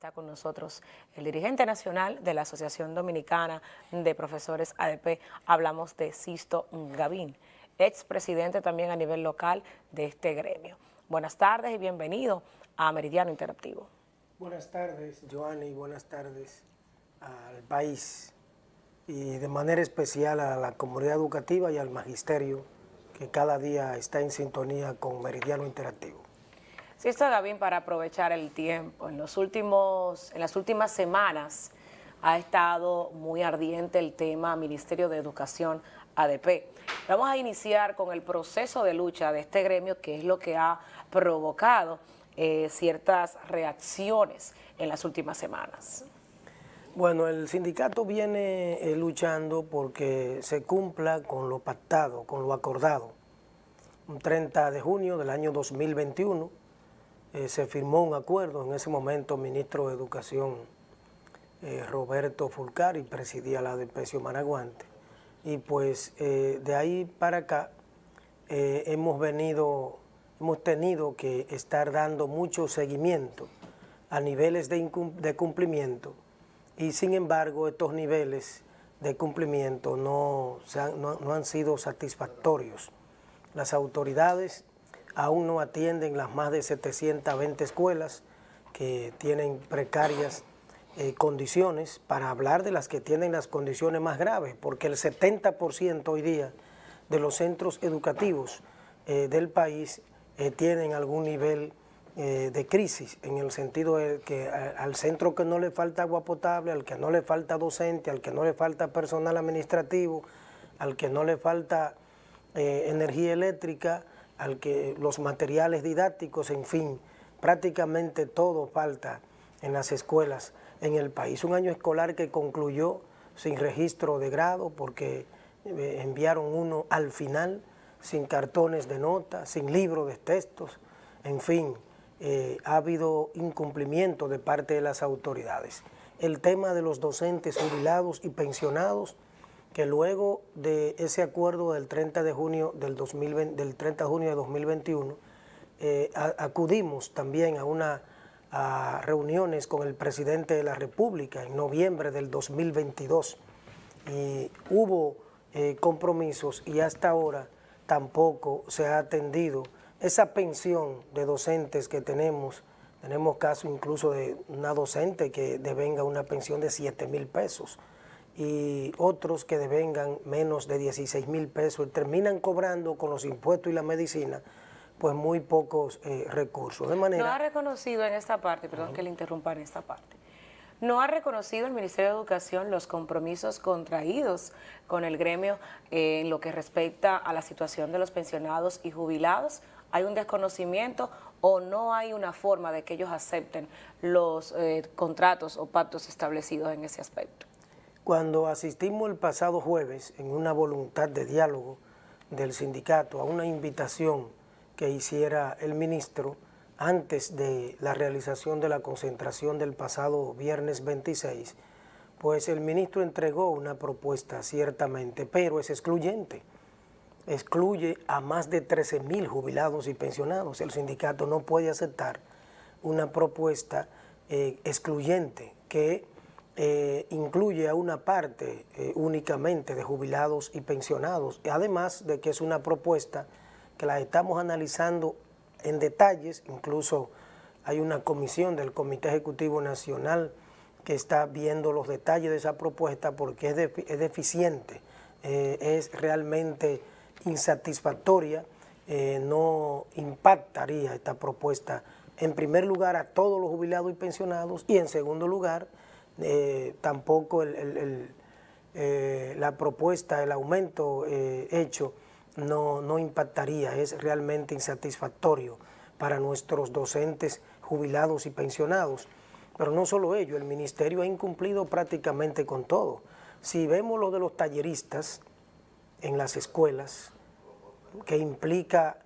Está con nosotros el dirigente nacional de la Asociación Dominicana de Profesores ADP. Hablamos de Sisto Gavín, presidente también a nivel local de este gremio. Buenas tardes y bienvenido a Meridiano Interactivo. Buenas tardes, Joanny. y buenas tardes al país y de manera especial a la comunidad educativa y al magisterio que cada día está en sintonía con Meridiano Interactivo. Sí, está Gavín para aprovechar el tiempo. En, los últimos, en las últimas semanas ha estado muy ardiente el tema Ministerio de Educación ADP. Vamos a iniciar con el proceso de lucha de este gremio, que es lo que ha provocado eh, ciertas reacciones en las últimas semanas. Bueno, el sindicato viene eh, luchando porque se cumpla con lo pactado, con lo acordado. Un 30 de junio del año 2021 eh, se firmó un acuerdo, en ese momento ministro de Educación eh, Roberto Fulcari presidía la de Pecio Maraguante, y pues eh, de ahí para acá eh, hemos venido, hemos tenido que estar dando mucho seguimiento a niveles de, cumplimiento, y sin embargo estos niveles de cumplimiento no, no han sido satisfactorios. Las autoridades aún no atienden las más de 720 escuelas que tienen precarias eh, condiciones, para hablar de las que tienen las condiciones más graves, porque el 70% hoy día de los centros educativos eh, del país eh, tienen algún nivel de crisis, en el sentido de que al centro que no le falta agua potable, al que no le falta docente, al que no le falta personal administrativo, al que no le falta energía eléctrica, al que los materiales didácticos, en fin, prácticamente todo falta en las escuelas en el país. Un año escolar que concluyó sin registro de grado porque eh, enviaron uno al final, sin cartones de nota sin libro de textos, en fin, eh, ha habido incumplimiento de parte de las autoridades. El tema de los docentes jubilados y pensionados que luego de ese acuerdo del 30 de junio del, del 30 de junio de 2021, eh, acudimos también a unas reuniones con el presidente de la República en noviembre del 2022 y hubo eh, compromisos y hasta ahora tampoco se ha atendido esa pensión de docentes que tenemos. Tenemos caso incluso de una docente que devenga una pensión de 7 mil pesos y otros que devengan menos de 16 mil pesos y terminan cobrando con los impuestos y la medicina pues muy pocos eh, recursos. No ha reconocido en esta parte, perdón que le interrumpa en esta parte, no ha reconocido el Ministerio de Educación los compromisos contraídos con el gremio eh, en lo que respecta a la situación de los pensionados y jubilados. Hay un desconocimiento o no hay una forma de que ellos acepten los eh, contratos o pactos establecidos en ese aspecto. Cuando asistimos el pasado jueves en una voluntad de diálogo del sindicato a una invitación que hiciera el ministro antes de la realización de la concentración del pasado viernes 26, pues el ministro entregó una propuesta ciertamente, pero es excluyente. Excluye a más de 13 mil jubilados y pensionados. El sindicato no puede aceptar una propuesta eh, excluyente que eh, incluye a una parte eh, únicamente de jubilados y pensionados, además de que es una propuesta que la estamos analizando en detalles, incluso hay una comisión del Comité Ejecutivo Nacional que está viendo los detalles de esa propuesta porque es, deficiente, eh, es realmente insatisfactoria, no impactaría esta propuesta en primer lugar a todos los jubilados y pensionados y en segundo lugar eh, tampoco eh, la propuesta, el aumento eh, hecho no, no impactaría, es realmente insatisfactorio para nuestros docentes jubilados y pensionados. Pero no solo ello, el ministerio ha incumplido prácticamente con todo. Si vemos lo de los talleristas en las escuelas, que implica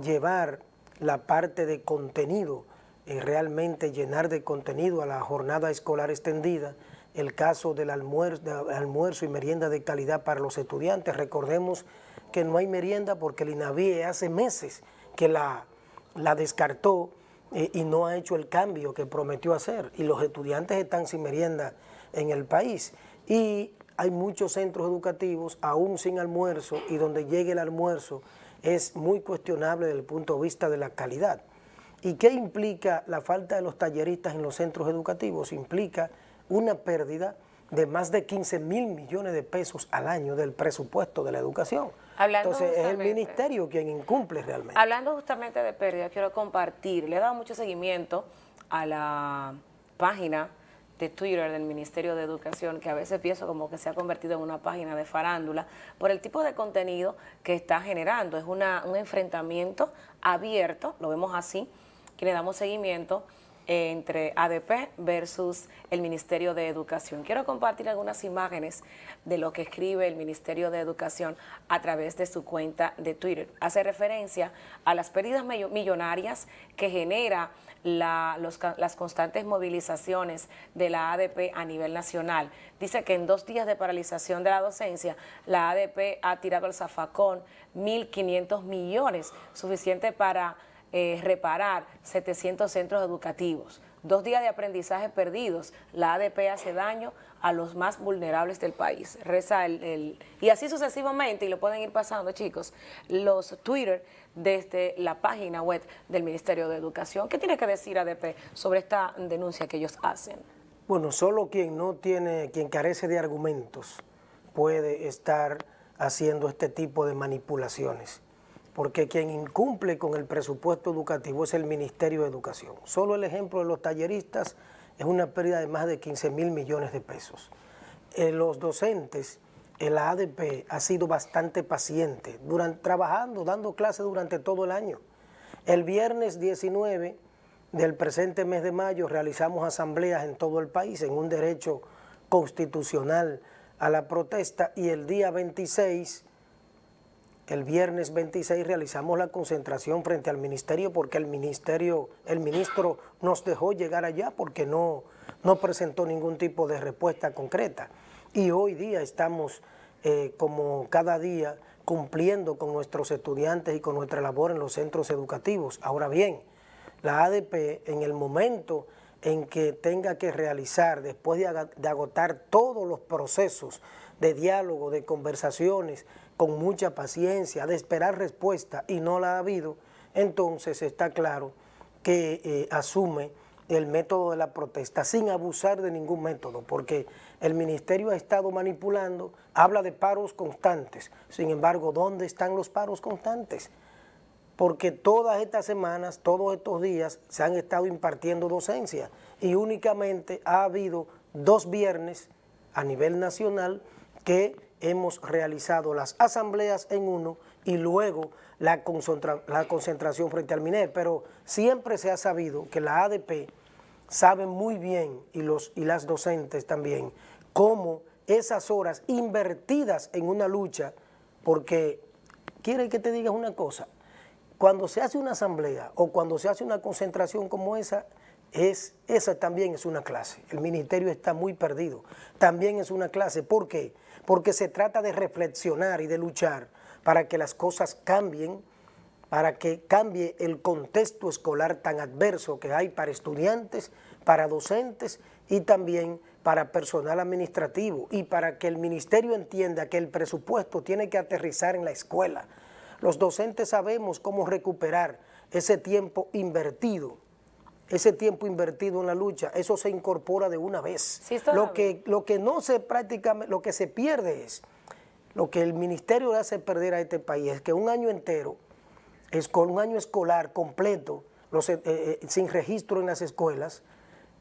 llevar la parte de contenido realmente llenar de contenido a la jornada escolar extendida el caso del almuerzo, almuerzo y merienda de calidad para los estudiantes. Recordemos que no hay merienda porque el INAVIE hace meses que la, la descartó eh, y no ha hecho el cambio que prometió hacer. Y los estudiantes están sin merienda en el país. Y hay muchos centros educativos aún sin almuerzo y donde llegue el almuerzo es muy cuestionable desde el punto de vista de la calidad. ¿Y qué implica la falta de los talleristas en los centros educativos? Implica una pérdida de más de 15 mil millones de pesos al año del presupuesto de la educación. Entonces es el ministerio quien incumple realmente. Hablando justamente de pérdida, quiero compartir, le he dado mucho seguimiento a la página de Twitter del Ministerio de Educación, que a veces pienso como que se ha convertido en una página de farándula, por el tipo de contenido que está generando. Es un enfrentamiento abierto, lo vemos así, le damos seguimiento eh, entre ADP versus el Ministerio de Educación. Quiero compartir algunas imágenes de lo que escribe el Ministerio de Educación a través de su cuenta de Twitter. Hace referencia a las pérdidas millonarias que genera las constantes movilizaciones de la ADP a nivel nacional. Dice que en dos días de paralización de la docencia, la ADP ha tirado al zafacón 1.500 millones, suficiente para eh, reparar 700 centros educativos. Dos días de aprendizaje perdidos. La ADP hace daño a los más vulnerables del país. Reza el, el, y así sucesivamente, y lo pueden ir pasando, chicos, los Twitter desde la página web del Ministerio de Educación. ¿Qué tiene que decir ADP sobre esta denuncia que ellos hacen? Bueno, solo quien no tiene, quien carece de argumentos puede estar haciendo este tipo de manipulaciones porque quien incumple con el presupuesto educativo es el Ministerio de Educación. Solo el ejemplo de los talleristas es una pérdida de más de 15 mil millones de pesos. Eh, los docentes, la ADP ha sido bastante paciente, trabajando, dando clases durante todo el año. El viernes 19 del presente mes de mayo realizamos asambleas en todo el país en un derecho constitucional a la protesta y el día 26 el viernes 26 realizamos la concentración frente al ministerio porque el ministerio, el ministro nos dejó llegar allá porque no, presentó ningún tipo de respuesta concreta. Y hoy día estamos, eh, como cada día, cumpliendo con nuestros estudiantes y con nuestra labor en los centros educativos. Ahora bien, la ADP en el momento en que tenga que realizar, después de agotar todos los procesos de diálogo, de conversaciones, con mucha paciencia, de esperar respuesta y no la ha habido, entonces está claro que eh, asume el método de la protesta sin abusar de ningún método, porque el ministerio ha estado manipulando, habla de paros constantes, sin embargo, ¿dónde están los paros constantes? Porque todas estas semanas, todos estos días, se han estado impartiendo docencia y únicamente ha habido dos viernes a nivel nacional que hemos realizado las asambleas en uno y luego la, la concentración frente al MINER, pero siempre se ha sabido que la ADP sabe muy bien, y, los, y las docentes también, cómo esas horas invertidas en una lucha, porque quiere que te digas una cosa, cuando se hace una asamblea o cuando se hace una concentración como esa, es, esa también es una clase. El ministerio está muy perdido. También es una clase. ¿Por qué? Porque porque se trata de reflexionar y de luchar para que las cosas cambien, para que cambie el contexto escolar tan adverso que hay para estudiantes, para docentes y también para personal administrativo y para que el ministerio entienda que el presupuesto tiene que aterrizar en la escuela. Los docentes sabemos cómo recuperar ese tiempo invertido ese tiempo invertido en la lucha, eso se incorpora de una vez. lo, que, lo que no se practica lo que se pierde es, lo que el ministerio le hace perder a este país es que un año entero, es con un año escolar completo, los, eh, eh, sin registro en las escuelas,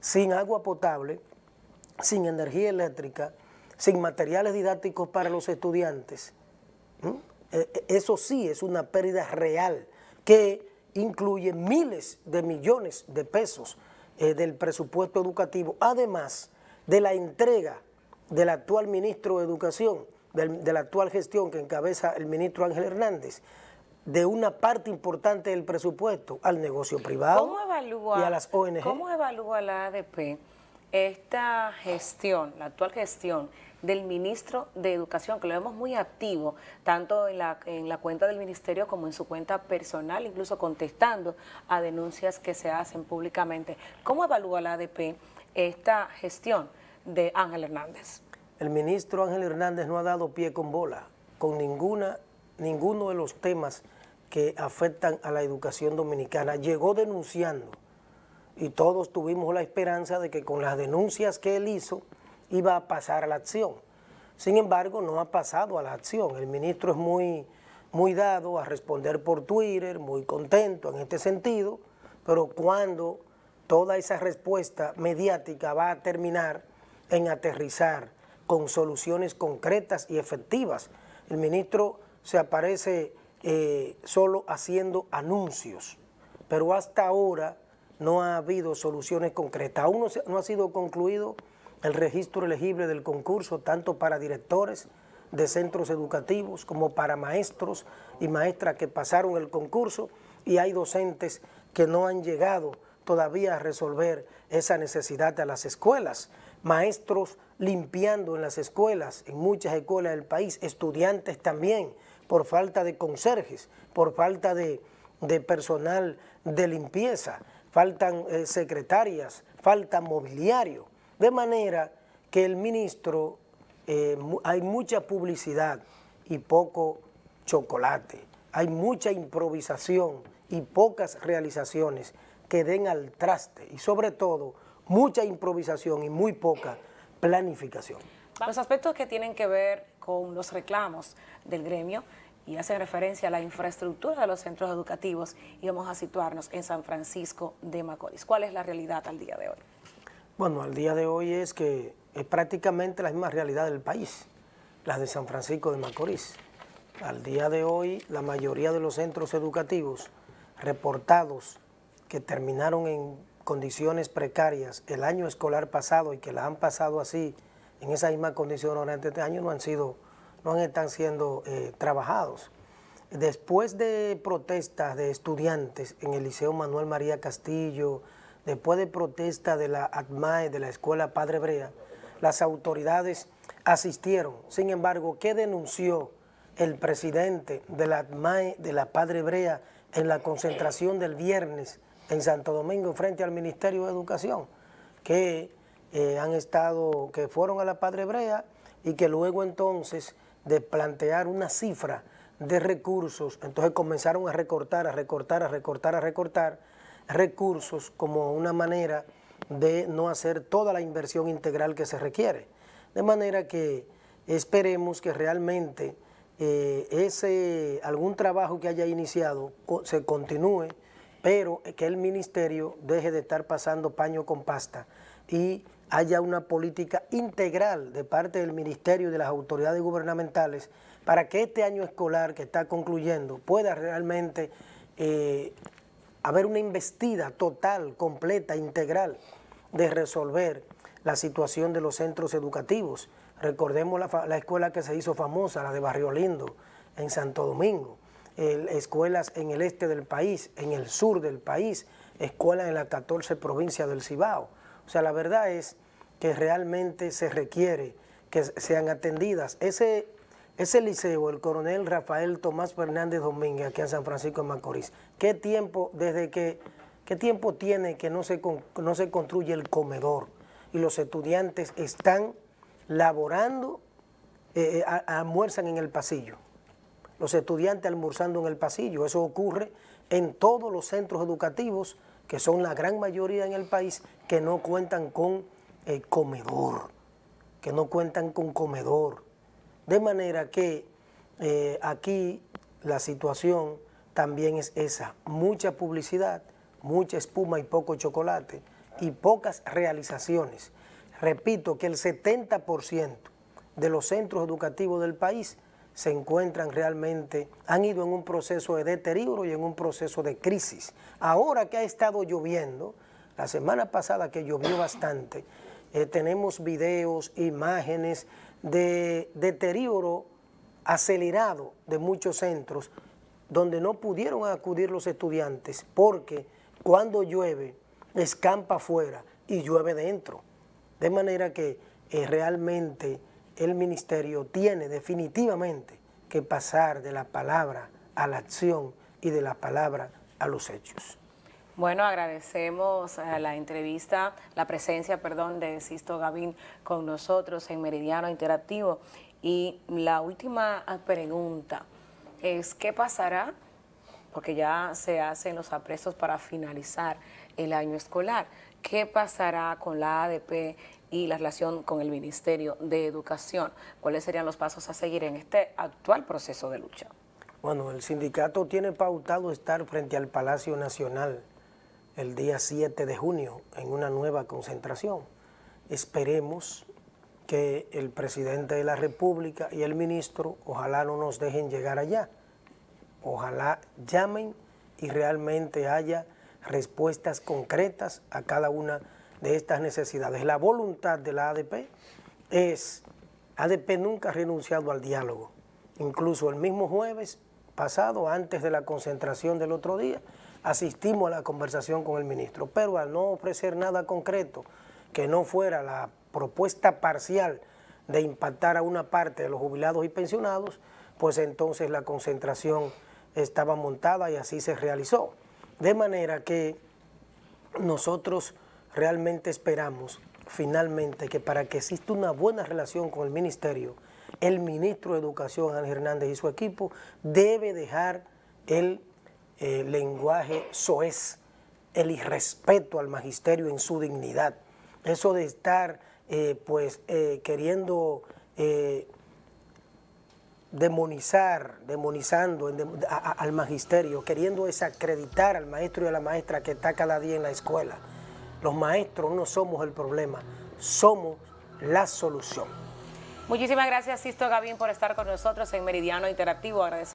sin agua potable, sin energía eléctrica, sin materiales didácticos para los estudiantes. Eh, eso sí es una pérdida real que incluye miles de millones de pesos eh, del presupuesto educativo, además de la entrega del actual ministro de Educación, de la actual gestión que encabeza el ministro Ángel Hernández, de una parte importante del presupuesto al negocio privado y a las ONG. ¿Cómo evalúa la ADP esta gestión, la actual gestión, del ministro de Educación, que lo vemos muy activo, tanto en la, cuenta del ministerio como en su cuenta personal, incluso contestando a denuncias que se hacen públicamente. ¿Cómo evalúa la ADP esta gestión de Ángel Hernández? El ministro Ángel Hernández no ha dado pie con bola con ninguna, ninguno de los temas que afectan a la educación dominicana. Llegó denunciando y todos tuvimos la esperanza de que con las denuncias que él hizo iba a pasar a la acción. Sin embargo, no ha pasado a la acción. El ministro es muy, muy dado a responder por Twitter, muy contento en este sentido, pero cuando toda esa respuesta mediática va a terminar en aterrizar con soluciones concretas y efectivas. El ministro se aparece eh, solo haciendo anuncios, pero hasta ahora no ha habido soluciones concretas. Aún no ha sido concluido el registro elegible del concurso tanto para directores de centros educativos como para maestros y maestras que pasaron el concurso y hay docentes que no han llegado todavía a resolver esa necesidad a las escuelas. Maestros limpiando en las escuelas, en muchas escuelas del país, estudiantes también, por falta de conserjes, por falta de, personal de limpieza, faltan eh, secretarias, falta mobiliario. De manera que el ministro, eh, hay mucha publicidad y poco chocolate, hay mucha improvisación y pocas realizaciones que den al traste y sobre todo mucha improvisación y muy poca planificación. Los aspectos que tienen que ver con los reclamos del gremio y hacen referencia a la infraestructura de los centros educativos y vamos a situarnos en San Francisco de Macorís. ¿Cuál es la realidad al día de hoy? Bueno, al día de hoy es que es prácticamente la misma realidad del país, la de San Francisco de Macorís. Al día de hoy, la mayoría de los centros educativos reportados que terminaron en condiciones precarias el año escolar pasado y que la han pasado así, en esa misma condición durante este año, no han sido, no están siendo eh, trabajados. Después de protestas de estudiantes en el Liceo Manuel María Castillo, después de protesta de la ADMAE, de la Escuela Padre Brea, las autoridades asistieron. Sin embargo, ¿qué denunció el presidente de la ATMAE, de la Padre Brea, en la concentración del viernes en Santo Domingo frente al Ministerio de Educación? Que eh, han estado, que fueron a la Padre Brea y que luego entonces de plantear una cifra de recursos, entonces comenzaron a recortar, a recortar, a recortar, a recortar, recursos como una manera de no hacer toda la inversión integral que se requiere. De manera que esperemos que realmente eh, ese, algún trabajo que haya iniciado se continúe, pero que el ministerio deje de estar pasando paño con pasta y haya una política integral de parte del ministerio y de las autoridades gubernamentales para que este año escolar que está concluyendo pueda realmente eh, haber una investida total, completa, integral de resolver la situación de los centros educativos. Recordemos la, escuela que se hizo famosa, la de Barrio Lindo, en Santo Domingo, escuelas en el este del país, en el sur del país, escuelas en las 14 provincias del Cibao. O sea, la verdad es que realmente se requiere que sean atendidas. Ese ese liceo, el coronel Rafael Tomás Fernández Domínguez, aquí en San Francisco de Macorís, ¿qué tiempo, desde que, qué tiempo tiene que no se, no se construye el comedor y los estudiantes están laborando, eh, eh, almuerzan en el pasillo? Los estudiantes almorzando en el pasillo, eso ocurre en todos los centros educativos, que son la gran mayoría en el país, que no cuentan con eh, comedor, que no cuentan con comedor. De manera que eh, aquí la situación también es esa, mucha publicidad, mucha espuma y poco chocolate y pocas realizaciones. Repito que el 70% de los centros educativos del país se encuentran realmente, han ido en un proceso de deterioro y en un proceso de crisis. Ahora que ha estado lloviendo, la semana pasada que llovió bastante, eh, tenemos videos, imágenes, de deterioro acelerado de muchos centros donde no pudieron acudir los estudiantes porque cuando llueve escampa afuera y llueve dentro. De manera que eh, realmente el ministerio tiene definitivamente que pasar de la palabra a la acción y de la palabra a los hechos. Bueno, agradecemos eh, la entrevista, la presencia, perdón, de Sisto Gavín con nosotros en Meridiano Interactivo. Y la última pregunta es, ¿qué pasará? Porque ya se hacen los apresos para finalizar el año escolar. ¿Qué pasará con la ADP y la relación con el Ministerio de Educación? ¿Cuáles serían los pasos a seguir en este actual proceso de lucha? Bueno, el sindicato tiene pautado estar frente al Palacio Nacional el día 7 de junio en una nueva concentración. Esperemos que el presidente de la República y el ministro ojalá no nos dejen llegar allá. Ojalá llamen y realmente haya respuestas concretas a cada una de estas necesidades. La voluntad de la ADP es, ADP nunca ha renunciado al diálogo. Incluso el mismo jueves pasado, antes de la concentración del otro día, asistimos a la conversación con el ministro, pero al no ofrecer nada concreto que no fuera la propuesta parcial de impactar a una parte de los jubilados y pensionados, pues entonces la concentración estaba montada y así se realizó. De manera que nosotros realmente esperamos finalmente que para que exista una buena relación con el ministerio, el ministro de Educación, Ángel Hernández y su equipo, debe dejar el el eh, lenguaje soez, el irrespeto al magisterio en su dignidad. Eso de estar eh, pues eh, queriendo demonizar, demonizando al magisterio, queriendo desacreditar al maestro y a la maestra que está cada día en la escuela. Los maestros no somos el problema, somos la solución. Muchísimas gracias, Sisto Gavín, por estar con nosotros en Meridiano Interactivo.